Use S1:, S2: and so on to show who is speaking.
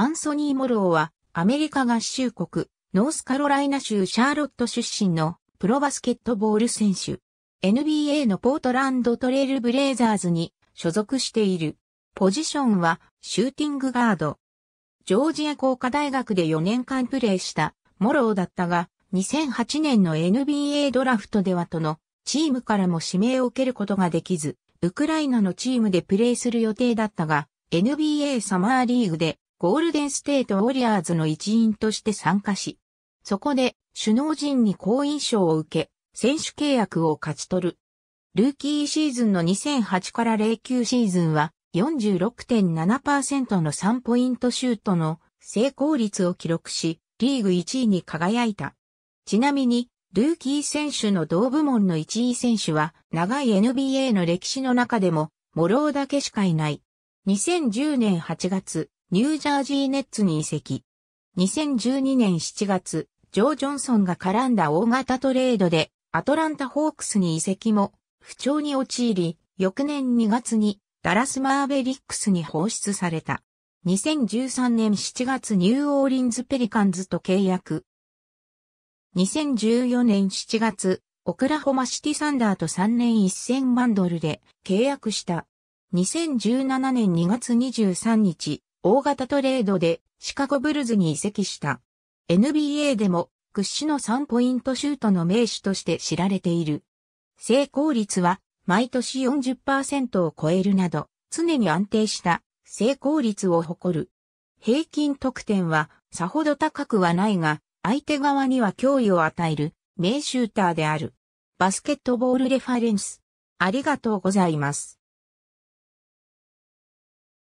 S1: アンソニー・モローは、アメリカ合衆国、ノースカロライナ州シャーロット出身のプロバスケットボール選手。NBA のポートランドトレールブレイザーズに所属している。ポジションはシューティングガード。ジョージア工科大学で4年間プレーしたモローだったが、2008年の NBA ドラフトではとのチームからも指名を受けることができず、ウクライナのチームでプレーする予定だったが、NBA サマーリーグでゴールデンステートウォリアーズの一員として参加し、そこで首脳陣に好印象を受け、選手契約を勝ち取る。ルーキーシーズンの2008から09シーズンは46.7%の3ポイントシュートの成功率を記録し、リーグ1位に輝いた。ちなみに、ルーキー選手の同部門の1位選手は、長い NBA の歴史の中でも、モローだけしかいない。2010年8月、ニュージャージーネッツに移籍。2012年7月、ジョー・ジョンソンが絡んだ大型トレードで、アトランタ・ホークスに移籍も、不調に陥り、翌年2月に、ダラス・マーベリックスに放出された。2013年7月ニューオーリンズ・ペリカンズと契約。2014年7月、オクラホマシティサンダーと3年1000万ドルで契約した。2017年2月23日、大型トレードでシカゴブルズに移籍した。NBA でも屈指の3ポイントシュートの名手として知られている。成功率は毎年40%を超えるなど常に安定した成功率を誇る。平均得点はさほど高くはないが相手側には脅威を与える名シューターである。バスケットボールレファレンス。ありがとうござ
S2: います。